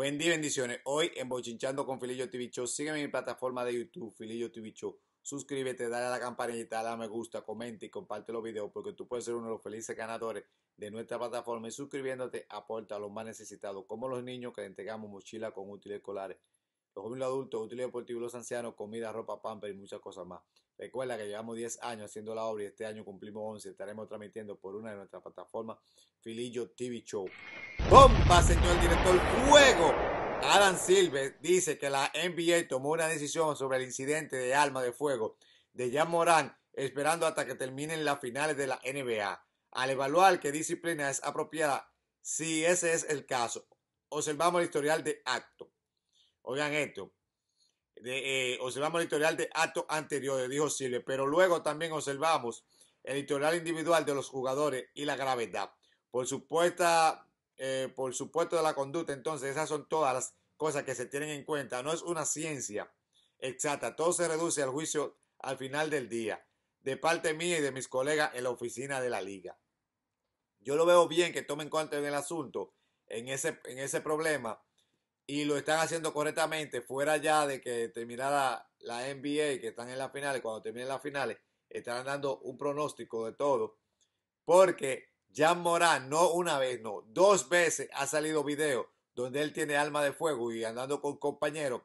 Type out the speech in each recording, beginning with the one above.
Buen día, bendiciones. Hoy en Bochinchando con Filillo TV Show, sígueme en mi plataforma de YouTube, Filillo TV Show. Suscríbete, dale a la campanita, dale me gusta, comenta y comparte los videos porque tú puedes ser uno de los felices ganadores de nuestra plataforma y suscribiéndote aporta a los más necesitados, como los niños que entregamos mochila con útiles escolares los jóvenes y los adultos, útiles deportivos los ancianos, comida, ropa, pamper y muchas cosas más. Recuerda que llevamos 10 años haciendo la obra y este año cumplimos 11. Estaremos transmitiendo por una de nuestras plataformas Filillo TV Show. ¡Bomba, señor director! ¡Fuego! Adam Silver dice que la NBA tomó una decisión sobre el incidente de alma de fuego de Jan Morán, esperando hasta que terminen las finales de la NBA. Al evaluar qué disciplina es apropiada, si ese es el caso, observamos el historial de acto. Oigan esto. Eh, observamos el historial de actos anteriores, dijo Silvia, pero luego también observamos el historial individual de los jugadores y la gravedad. Por supuesto eh, por supuesto de la conducta, entonces esas son todas las cosas que se tienen en cuenta. No es una ciencia exacta, todo se reduce al juicio al final del día, de parte mía y de mis colegas en la oficina de la liga. Yo lo veo bien que tomen cuenta en el asunto, en ese, en ese problema y lo están haciendo correctamente, fuera ya de que terminara la NBA, que están en las finales, cuando terminen las finales, estarán dando un pronóstico de todo. Porque Jan Morán, no una vez, no, dos veces ha salido video donde él tiene alma de fuego y andando con compañeros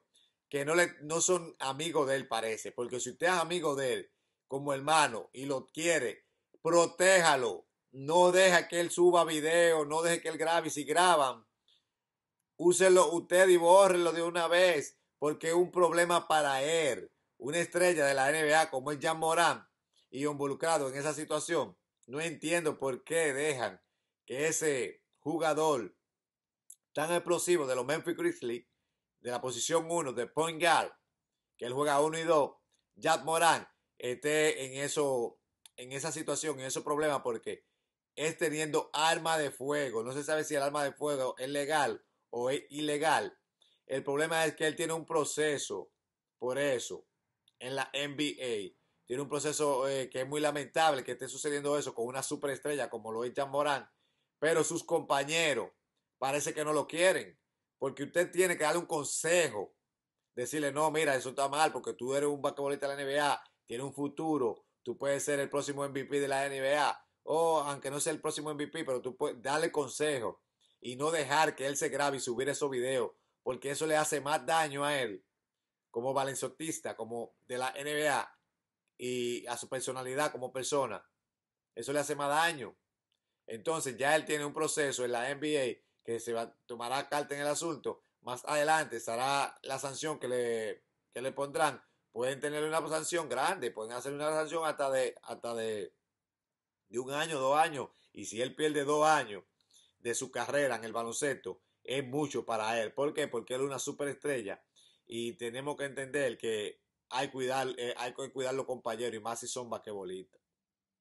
que no, le, no son amigos de él, parece. Porque si usted es amigo de él como hermano y lo quiere, protéjalo. No deja que él suba video, no deje que él grabe. Y si graban, úselo usted y bórrelo de una vez, porque es un problema para él. Una estrella de la NBA como es Jan Morán y involucrado en esa situación, no entiendo por qué dejan que ese jugador tan explosivo de los Memphis Grizzlies, de la posición 1 de Point Guard, que él juega 1 y 2, Jack Moran esté en, eso, en esa situación, en esos problemas, porque es teniendo arma de fuego. No se sabe si el arma de fuego es legal o es ilegal. El problema es que él tiene un proceso por eso en la NBA. Tiene un proceso eh, que es muy lamentable que esté sucediendo eso con una superestrella como lo es Jan Morán, pero sus compañeros parece que no lo quieren, porque usted tiene que darle un consejo, decirle, no, mira, eso está mal, porque tú eres un basquetbolista de la NBA, tienes un futuro, tú puedes ser el próximo MVP de la NBA, o aunque no sea el próximo MVP, pero tú puedes darle consejo y no dejar que él se grabe y subir esos videos, porque eso le hace más daño a él como baloncestista, como de la NBA y a su personalidad como persona. Eso le hace más daño. Entonces ya él tiene un proceso en la NBA que se va, tomará carta en el asunto. Más adelante estará la sanción que le, le pondrán. Pueden tener una sanción grande, pueden hacer una sanción hasta de, hasta de, de un año, dos años. Y si él pierde dos años de su carrera en el baloncesto es mucho para él. ¿Por qué? Porque él es una superestrella y tenemos que entender que hay, cuidar, eh, hay que cuidar los compañeros y más si son basquetbolistas.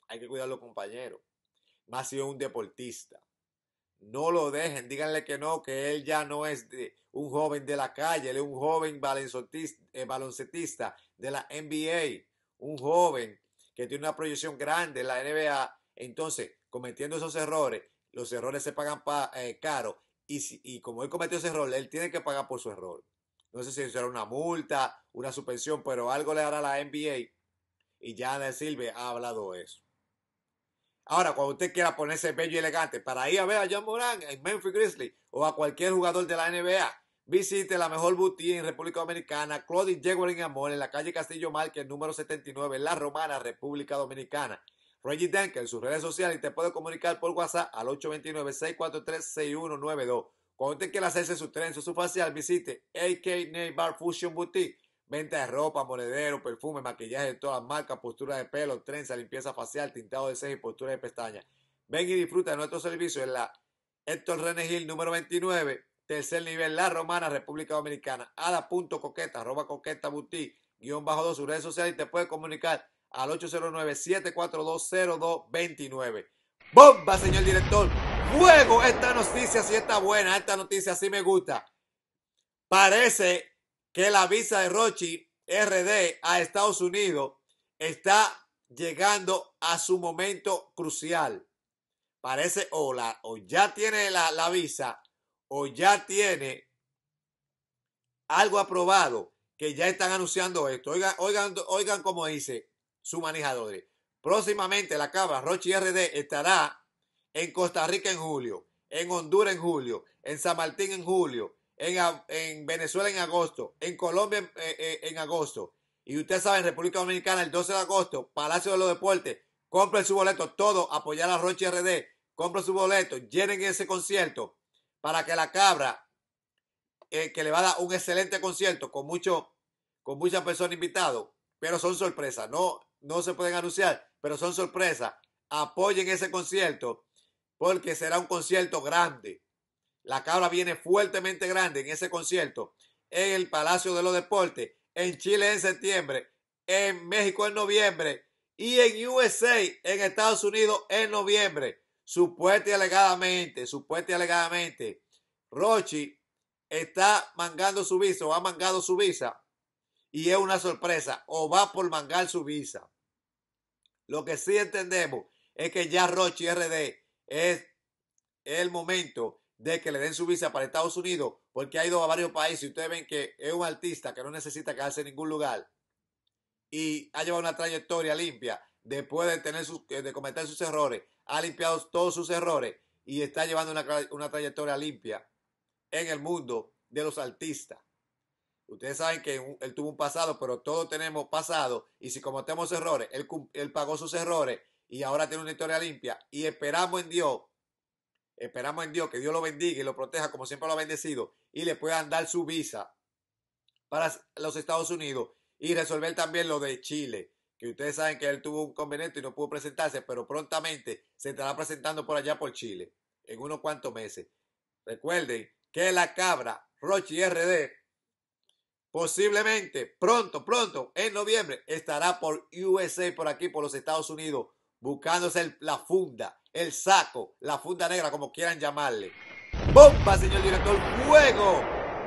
Hay que cuidar los compañeros, más si es un deportista. No lo dejen, díganle que no, que él ya no es un joven de la calle, él es un joven baloncetista eh, de la NBA, un joven que tiene una proyección grande en la NBA. Entonces, cometiendo esos errores, los errores se pagan eh, caro y, como él cometió ese error, él tiene que pagar por su error. No sé si será una multa, una suspensión, pero algo le hará la NBA y ya De Silve ha hablado eso. Ahora, cuando usted quiera ponerse bello y elegante para ir a ver a John Moran en Memphis Grizzlies o a cualquier jugador de la NBA, visite la mejor boutique en República Dominicana, Claudine Jaguar en Amor, en la calle Castillo el número 79, en La Romana, República Dominicana. Reggie Denker en sus redes sociales y te puede comunicar por WhatsApp al 829-643-6192. Cuando usted quiera hacerse su tren, su facial, visite AK Fusion Boutique. Venta de ropa, monedero, perfume, maquillaje de todas marcas, postura de pelo, trenza, limpieza facial, tintado de cejas y postura de pestaña. Ven y disfruta de nuestro servicio en la Héctor René Gil número 29, tercer nivel, La Romana, República Dominicana. Ada.coqueta, arroba coqueta boutique, guión bajo dos, sus redes sociales y te puede comunicar al 809-742-0229. ¡Bomba, señor director! ¡Fuego! Esta noticia sí está buena, esta noticia sí me gusta. Parece que la visa de Rochi RD a Estados Unidos está llegando a su momento crucial. Parece o, o ya tiene la, la visa o ya tiene algo aprobado que ya están anunciando esto. Oigan, oigan, oigan como dice su manejadores. Próximamente la cabra Rochi RD estará en Costa Rica en julio, en Honduras en julio, en San Martín en julio, en, Venezuela en agosto, en Colombia eh, eh, en, agosto. Y usted sabe, en República Dominicana, el 12 de agosto, Palacio de los Deportes, compren su boleto, todo, apoyar a Roche RD, compren su boleto, llenen ese concierto para que la cabra, eh, que le va a dar un excelente concierto con, mucho, con muchas personas invitadas, pero son sorpresas, no, no se pueden anunciar, pero son sorpresas. Apoyen ese concierto porque será un concierto grande. La cabra viene fuertemente grande en ese concierto en el Palacio de los Deportes, en Chile en septiembre, en México en noviembre y en USA, en Estados Unidos en noviembre. Supuesta y alegadamente, supuesta y alegadamente, Rochi está mangando su visa o ha mangado su visa y es una sorpresa o va por mangar su visa. Lo que sí entendemos es que ya y RD es el momento de que le den su visa para Estados Unidos, porque ha ido a varios países y ustedes ven que es un artista que no necesita quedarse en ningún lugar y ha llevado una trayectoria limpia después de, tener de cometer sus errores, ha limpiado todos sus errores y está llevando una, una trayectoria limpia en el mundo de los artistas. Ustedes saben que él tuvo un pasado, pero todos tenemos pasado. Y si cometemos errores, él, él pagó sus errores y ahora tiene una historia limpia. Y esperamos en Dios, esperamos en Dios que Dios lo bendiga y lo proteja como siempre lo ha bendecido. Y le puedan dar su visa para los Estados Unidos y resolver también lo de Chile. Que ustedes saben que él tuvo un conveniente y no pudo presentarse, pero prontamente se estará presentando por allá por Chile en unos cuantos meses. Recuerden que la cabra Rochi RD Posiblemente, pronto, pronto, en noviembre, estará por USA, por aquí, por los Estados Unidos, buscándose la funda, el saco, la funda negra, como quieran llamarle. ¡Bomba, señor director! ¡Fuego!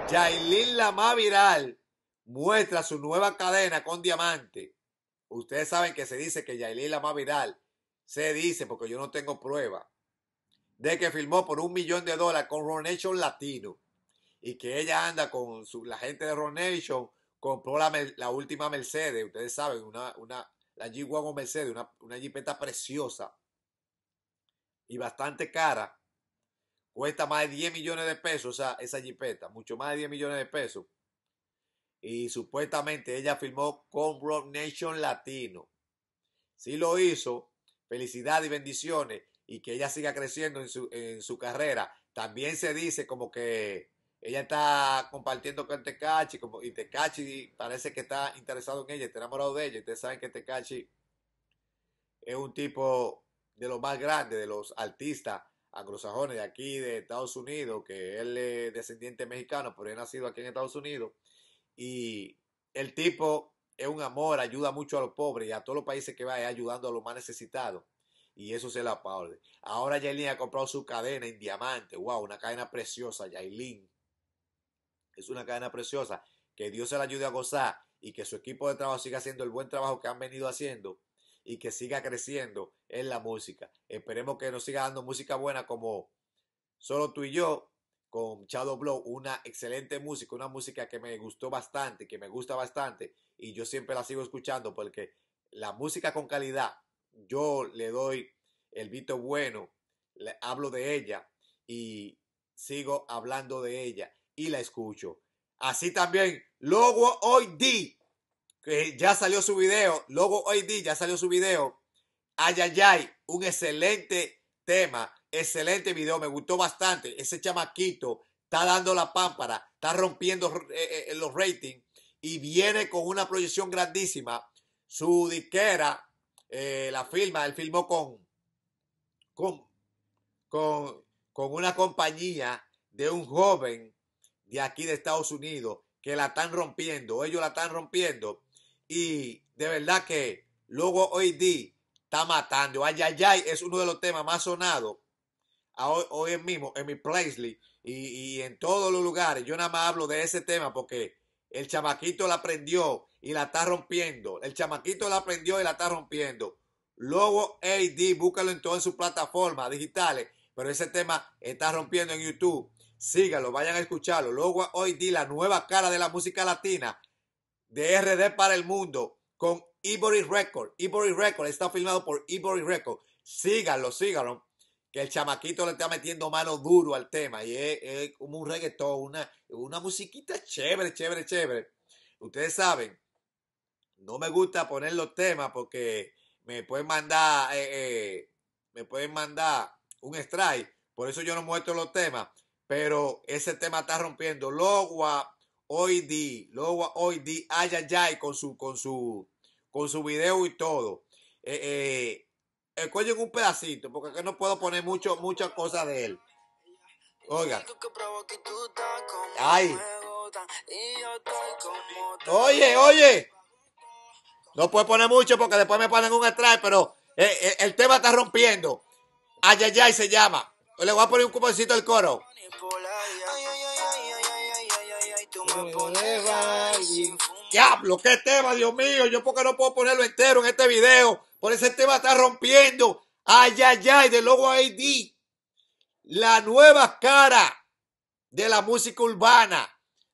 Yailin Lamaviral Viral muestra su nueva cadena con diamante. Ustedes saben que se dice que Yailin Lamaviral, Viral, se dice, porque yo no tengo prueba, de que firmó por un millón de dólares con Ronation Latino y que ella anda con la gente de Ron Nation, compró la, última Mercedes, ustedes saben, una, la G-Wagon Mercedes, una, una jipeta preciosa y bastante cara, cuesta más de 10 millones de pesos esa, esa jipeta, mucho más de 10 millones de pesos. Y supuestamente ella firmó con Rock Nation Latino. Si lo hizo, felicidad y bendiciones y que ella siga creciendo en su carrera. También se dice como que ella está compartiendo con Tecachi como, y Tecachi parece que está interesado en ella, está enamorado de ella. Ustedes saben que Tecachi es un tipo de los más grandes, de los artistas anglosajones de aquí, de Estados Unidos, que él es descendiente mexicano, pero él nacido aquí en Estados Unidos. Y el tipo es un amor, ayuda mucho a los pobres y a todos los países que va, ayudando a los más necesitados. Y eso se la aplaude. Ahora Yailin ha comprado su cadena en diamante. Wow, una cadena preciosa, Yailin. Es una cadena preciosa. Que Dios se la ayude a gozar y que su equipo de trabajo siga haciendo el buen trabajo que han venido haciendo y que siga creciendo en la música. Esperemos que nos siga dando música buena como solo tú y yo con Chado Blow, una excelente música, una música que me gustó bastante, que me gusta bastante y yo siempre la sigo escuchando porque la música con calidad, yo le doy el visto bueno, le hablo de ella y sigo hablando de ella y la escucho. Así también, luego Hoy di... que ya salió su video, Logo Hoy di... ya salió su video. Ayayay, un excelente tema, excelente video, me gustó bastante. Ese chamaquito está dando la pámpara, está rompiendo eh, eh, eh, los ratings y viene con una proyección grandísima. Su disquera, la firma, él filmó con, con, con, con una compañía de un joven de aquí de Estados Unidos que la están rompiendo, ellos la están rompiendo. Y de verdad que luego hoy está matando. Ay, es uno de los temas más sonados hoy, mismo en mi playlist y, en todos los lugares. Yo nada más hablo de ese tema porque el chamaquito la aprendió y la está rompiendo. El chamaquito la aprendió y la está rompiendo. Luego AD, búscalo en todas sus plataformas digitales. Pero ese tema está rompiendo en YouTube síganlo, vayan a escucharlo. Luego hoy di la nueva cara de la música latina de RD para el mundo con Ivory Record. Ivory Record está filmado por Ivory Records... Síganlo, síganlo. Que el chamaquito le está metiendo mano duro al tema y es, como un reggaetón, una, una musiquita chévere, chévere, chévere. Ustedes saben, no me gusta poner los temas porque me pueden mandar, eh, eh, me pueden mandar un strike. Por eso yo no muestro los temas pero ese tema está rompiendo. Logua hoy di, Logua hoy di, ayayay, con su, con su, con su video y todo. Eh, eh escuchen un pedacito, porque no puedo poner mucho, muchas cosas de él. Oiga. Ay. Oye, oye. No puedo poner mucho porque después me ponen un strike, pero eh, eh, el tema está rompiendo. Ayayay se llama. Le voy a poner un cuponcito al coro. Diablo, qué tema, Dios mío. Yo porque no puedo ponerlo entero en este video. Por ese tema está rompiendo. Ay, ay, ay, de Logo ID. La nueva cara de la música urbana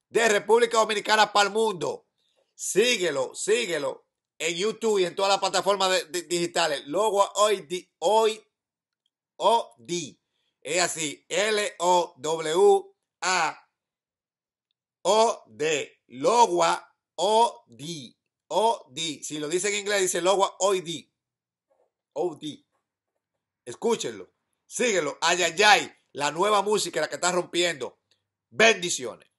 de República Dominicana para el mundo. Síguelo, síguelo en YouTube y en todas las plataformas digitales. Logo ID. Hoy, d Es así. L-O-W-A. O de logua o di. O di. Si lo dice en inglés, dice logua o di. O di. Escúchenlo. Síguelo. Ayayay. La nueva música, la que está rompiendo. Bendiciones.